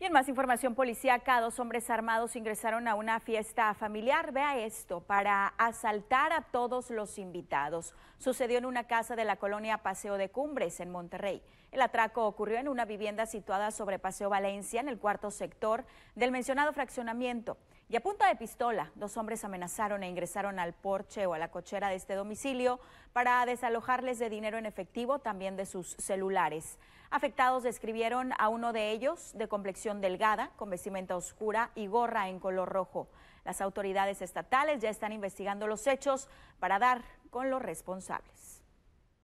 Y en más información policíaca, dos hombres armados ingresaron a una fiesta familiar, vea esto, para asaltar a todos los invitados. Sucedió en una casa de la colonia Paseo de Cumbres, en Monterrey. El atraco ocurrió en una vivienda situada sobre Paseo Valencia, en el cuarto sector del mencionado fraccionamiento. Y a punta de pistola, dos hombres amenazaron e ingresaron al porche o a la cochera de este domicilio para desalojarles de dinero en efectivo, también de sus celulares. Afectados describieron a uno de ellos de complexión delgada, con vestimenta oscura y gorra en color rojo. Las autoridades estatales ya están investigando los hechos para dar con los responsables.